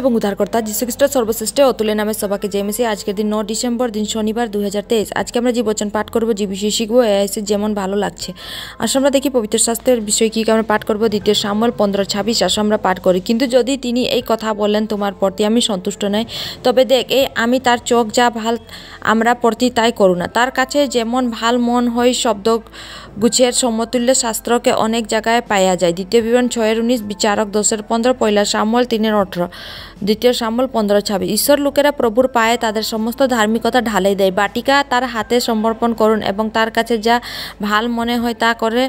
এবং উদ্ধারকর্তা যীশুখ্রিস্ট সর্বশ্রেষ্ঠ অতুলের নামে সভাকে যে আজকের দিন ন ডিসেম্বর দিন শনিবার দু আজকে আমরা যে বচন পাঠ করবো যে বিষয় শিখবো এআইসি যেমন ভালো লাগছে আসলে আমরা দেখি পবিত্র স্বাস্থ্যের বিষয় কী আমরা পাঠ করবো দ্বিতীয় সামল পনেরো ছাব্বিশ আসলে আমরা পাঠ করি কিন্তু যদি তিনি এই কথা বলেন তোমার প্রতি আমি সন্তুষ্ট নাই তবে দেখ এই আমি তার চোখ যা ভাল আমরা প্রতি তাই করু না তার কাছে যেমন ভাল মন হয় শব্দ গুছের সমতুল্য শাস্ত্রকে অনেক জায়গায় পাওয়া যায় দ্বিতীয় বিবরণ ছয়ের উনিশ বিচারক দশের পনেরো পয়লা সামল তিনের অঠেরো দ্বিতীয় সামল পনেরো ছাব্বিশ ঈশ্বর লোকেরা প্রভুর পায়ে তাদের সমস্ত ধার্মিকতা ঢালাই দেয় বাটিকা তার হাতে সমর্পণ করুন এবং তার কাছে যা ভাল মনে হয় তা করে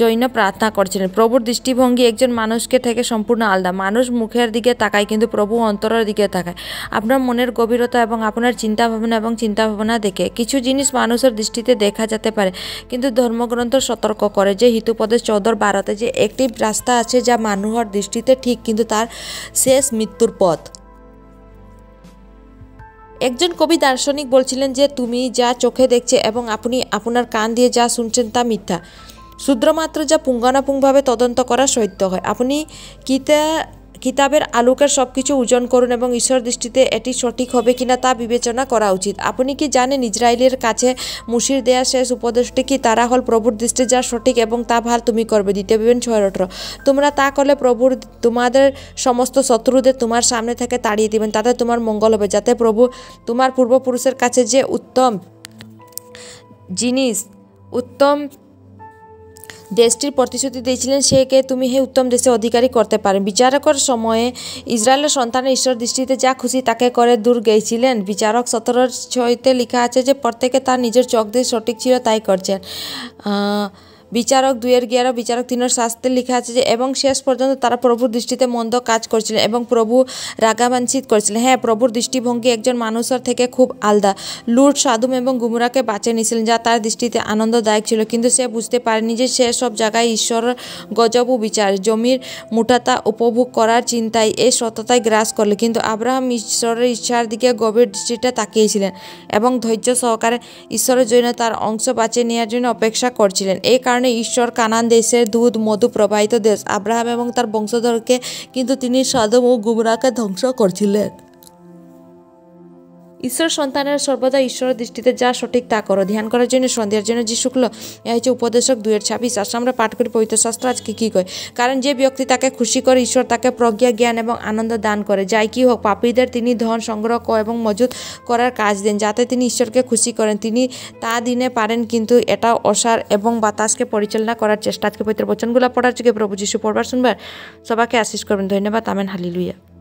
জৈন প্রার্থনা করছিলেন প্রভুর দৃষ্টিভঙ্গি একজন মানুষকে থেকে সম্পূর্ণ আলাদা মানুষ মুখের দিকে তাকায় কিন্তু প্রভু অন্তরের দিকে তাকায় আপনার মনের গভীরতা এবং আপনার চিন্তাভাবনা এবং চিন্তাভাবনা দেখে কিছু জিনিস মানুষের দৃষ্টিতে দেখা যেতে পারে কিন্তু ধর্মগ্রন্থ সতর্ক করে যে হিতুপদেশ চৌদর বারোতে যে একটি রাস্তা আছে যা মানুষের দৃষ্টিতে ঠিক কিন্তু তার শেষ মৃত্যু মৃত্যুর পথ একজন কবি দার্শনিক বলছিলেন যে তুমি যা চোখে দেখছে এবং আপনি আপনার কান দিয়ে যা শুনছেন তা মিথ্যা শুদ্রমাত্র যা পুঙ্গানাপুঙ্গভাবে তদন্ত করা সত্য হয় আপনি কিতা কিতাবের আলোকের সব কিছু ওজন করুন এবং ঈশ্বর দৃষ্টিতে এটি সঠিক হবে কিনা তা বিবেচনা করা উচিত আপনি কি জানেন ইসরায়েলের কাছে মুশির দেয়া শেষ উপদেশটি কি তারা হল প্রভুর দৃষ্টি যা সঠিক এবং তা ভাল তুমি করবে দ্বিতীয় বিবেন ছয় অঠারো তোমরা তা করলে প্রভুর তোমাদের সমস্ত শত্রুদের তোমার সামনে থেকে তাড়িয়ে দিবেন তাতে তোমার মঙ্গল হবে যাতে প্রভু তোমার পূর্বপুরুষের কাছে যে উত্তম জিনিস উত্তম দেশটির প্রতিশ্রুতি দিয়েছিলেন কে তুমি হে উত্তম দেশে অধিকারী করতে পারেন বিচারকের সময়ে ইসরায়েলের সন্তানের ঈশ্বর দৃষ্টিতে যা খুশি তাকে করে দূর গেছিলেন বিচারক সতেরোর ছয়তে লেখা আছে যে প্রত্যেকে তার নিজের চোখ দিয়ে সঠিক ছিল তাই করছেন বিচারক দুয়ের গিয়ার বিচারক তিনের শাস্তি লিখা আছে যে এবং শেষ পর্যন্ত তারা প্রভুর দৃষ্টিতে মন্দ কাজ করছিলেন এবং প্রভু রাগাবাঞ্ছিত করেছিলেন হ্যাঁ প্রভুর দৃষ্টিভঙ্গি একজন মানুষের থেকে খুব আলাদা লুট সাধুম এবং গুমরাকে বাঁচিয়ে নিয়েছিলেন যা তার দৃষ্টিতে আনন্দদায়ক ছিল কিন্তু সে বুঝতে পারেনি যে সে সব জায়গায় ঈশ্বরের গজব বিচার জমির মুঠাতা উপভোগ করার চিন্তায় এই সততায় গ্রাস করলে কিন্তু আব্রাহাম ঈশ্বরের ইচ্ছার দিকে গভীর দৃষ্টিটা তাকিয়েছিলেন এবং ধৈর্য সহকারে ঈশ্বরের জন্য তার অংশ বাঁচিয়ে নেওয়ার জন্য অপেক্ষা করছিলেন এই কারণে কারণে ঈশ্বর কানান দেশের দুধ মধু প্রবাহিত দেশ আব্রাহাম এবং তার বংশধরকে কিন্তু তিনি সাদম ও গুমরাকে ধ্বংস করছিলেন ঈশ্বর সন্তানের সর্বদা ঈশ্বরের দৃষ্টিতে যা সঠিক তা করো ধ্যান করার জন্য সন্ধ্যার জন্য যে শুক্ল এ হচ্ছে উপদেশক দুয়ের ছাব্বিশ আসলে আমরা পাঠ করি পবিত্র শাস্ত্র আজকে কী কয় কারণ যে ব্যক্তি তাকে খুশি করে ঈশ্বর তাকে প্রজ্ঞা জ্ঞান এবং আনন্দ দান করে যাই কি হোক পাপীদের তিনি ধন সংগ্রহ এবং মজুত করার কাজ দেন যাতে তিনি ঈশ্বরকে খুশি করেন তিনি তা দিনে পারেন কিন্তু এটা অসার এবং বাতাসকে পরিচালনা করার চেষ্টা আজকে পবিত্র বচনগুলো পড়ার যুগে প্রভু যিশু পড়বার শুনবার সবাইকে আশিস করবেন ধন্যবাদ আমেন হালিলুইয়া